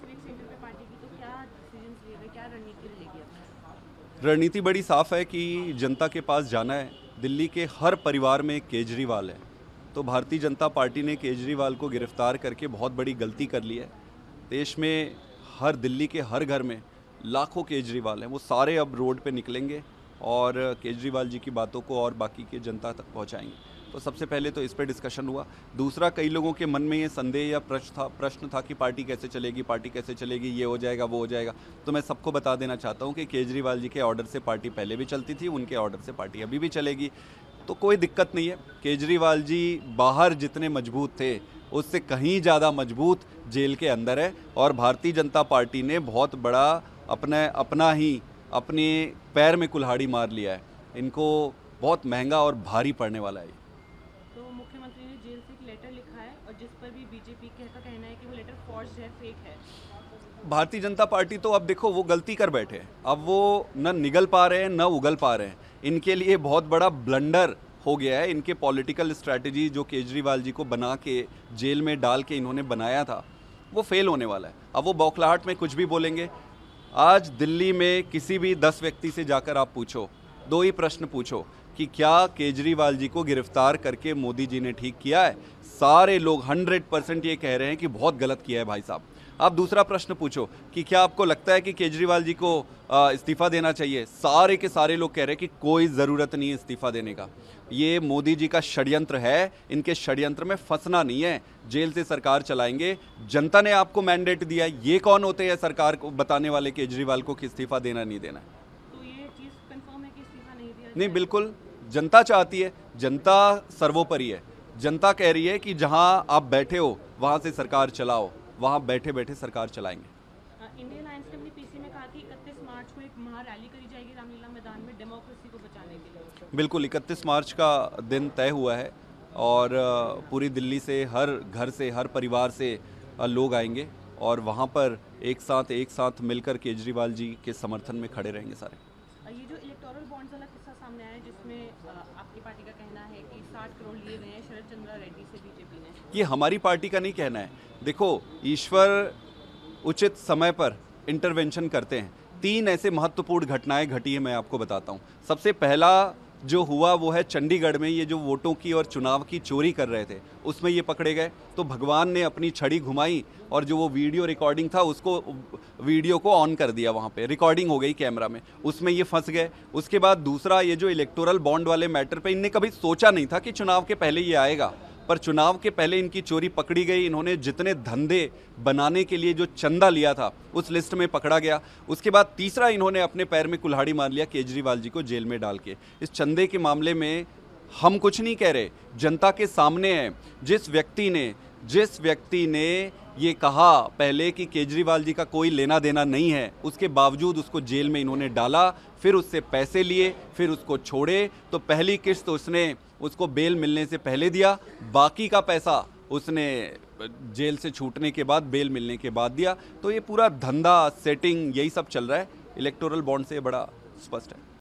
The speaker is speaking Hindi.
तो रणनीति रणनीति बड़ी साफ है कि जनता के पास जाना है दिल्ली के हर परिवार में केजरीवाल है तो भारतीय जनता पार्टी ने केजरीवाल को गिरफ्तार करके बहुत बड़ी गलती कर ली है देश में हर दिल्ली के हर घर में लाखों केजरीवाल हैं वो सारे अब रोड पे निकलेंगे और केजरीवाल जी की बातों को और बाकी के जनता तक पहुंचाएंगे तो सबसे पहले तो इस पर डिस्कशन हुआ दूसरा कई लोगों के मन में ये संदेह या प्रश्न था प्रश्न था कि पार्टी कैसे चलेगी पार्टी कैसे चलेगी ये हो जाएगा वो हो जाएगा तो मैं सबको बता देना चाहता हूँ कि केजरीवाल जी के ऑर्डर से पार्टी पहले भी चलती थी उनके ऑर्डर से पार्टी अभी भी चलेगी तो कोई दिक्कत नहीं है केजरीवाल जी बाहर जितने मजबूत थे उससे कहीं ज़्यादा मजबूत जेल के अंदर है और भारतीय जनता पार्टी ने बहुत बड़ा अपने अपना ही अपने पैर में कुल्हाड़ी मार लिया है इनको बहुत महंगा और भारी पड़ने वाला है मुख्यमंत्री ने जेल से एक लेटर लिखा है और जिस पर भी बीजेपी का कहना है कि वो लेटर फॉर्ज है फेक है भारतीय जनता पार्टी तो अब देखो वो गलती कर बैठे अब वो न निगल पा रहे हैं न उगल पा रहे हैं इनके लिए बहुत बड़ा ब्लंडर हो गया है इनके पॉलिटिकल स्ट्रैटेजी जो केजरीवाल जी को बना के जेल में डाल के इन्होंने बनाया था वो फेल होने वाला है अब वो बौखलाहट में कुछ भी बोलेंगे आज दिल्ली में किसी भी दस व्यक्ति से जाकर आप पूछो दो ही प्रश्न पूछो कि क्या केजरीवाल जी को गिरफ्तार करके मोदी जी ने ठीक किया है सारे लोग हंड्रेड परसेंट ये कह रहे हैं कि बहुत गलत किया है भाई साहब आप दूसरा प्रश्न पूछो कि क्या आपको लगता है कि केजरीवाल जी को इस्तीफ़ा देना चाहिए सारे के सारे लोग कह रहे हैं कि कोई ज़रूरत नहीं है इस्तीफ़ा देने का ये मोदी जी का षड्यंत्र है इनके षड्यंत्र में फंसना नहीं है जेल से सरकार चलाएंगे जनता ने आपको मैंडेट दिया ये कौन होते हैं सरकार को बताने वाले केजरीवाल को कि इस्तीफ़ा देना नहीं देना है नहीं बिल्कुल जनता चाहती है जनता सर्वोपरि है जनता कह रही है कि जहां आप बैठे हो वहां से सरकार चलाओ वहां बैठे बैठे सरकार चलाएंगे इंडियन लाइन्स ने अपनी पीसी में कहा कि 31 मार्च को एक महारैली करी जाएगी रामलीला मैदान में डेमोक्रेसी को बचाने के लिए बिल्कुल 31 मार्च का दिन तय हुआ है और पूरी दिल्ली से हर घर से हर परिवार से लोग आएंगे और वहाँ पर एक साथ एक साथ मिलकर केजरीवाल जी के समर्थन में खड़े रहेंगे सारे इलेक्टोरल बॉन्ड्स वाला किस्सा सामने आया जिसमें आपकी पार्टी का कहना है कि 60 करोड़ लिए गए हैं शरद चंद्र रेड्डी से बीजेपी ने ये हमारी पार्टी का नहीं कहना है देखो ईश्वर उचित समय पर इंटरवेंशन करते हैं तीन ऐसे महत्वपूर्ण घटनाएं घटी है मैं आपको बताता हूँ सबसे पहला जो हुआ वो है चंडीगढ़ में ये जो वोटों की और चुनाव की चोरी कर रहे थे उसमें ये पकड़े गए तो भगवान ने अपनी छड़ी घुमाई और जो वो वीडियो रिकॉर्डिंग था उसको वीडियो को ऑन कर दिया वहाँ पे रिकॉर्डिंग हो गई कैमरा में उसमें ये फंस गए उसके बाद दूसरा ये जो इलेक्टोरल बॉन्ड वाले मैटर पर इनने कभी सोचा नहीं था कि चुनाव के पहले ये आएगा पर चुनाव के पहले इनकी चोरी पकड़ी गई इन्होंने जितने धंधे बनाने के लिए जो चंदा लिया था उस लिस्ट में पकड़ा गया उसके बाद तीसरा इन्होंने अपने पैर में कुल्हाड़ी मार लिया केजरीवाल जी को जेल में डाल के इस चंदे के मामले में हम कुछ नहीं कह रहे जनता के सामने है जिस व्यक्ति ने जिस व्यक्ति ने ये कहा पहले कि केजरीवाल जी का कोई लेना देना नहीं है उसके बावजूद उसको जेल में इन्होंने डाला फिर उससे पैसे लिए फिर उसको छोड़े तो पहली किस्त उसने उसको बेल मिलने से पहले दिया बाकी का पैसा उसने जेल से छूटने के बाद बेल मिलने के बाद दिया तो ये पूरा धंधा सेटिंग यही सब चल रहा है इलेक्टोरल बॉन्ड से बड़ा स्पष्ट है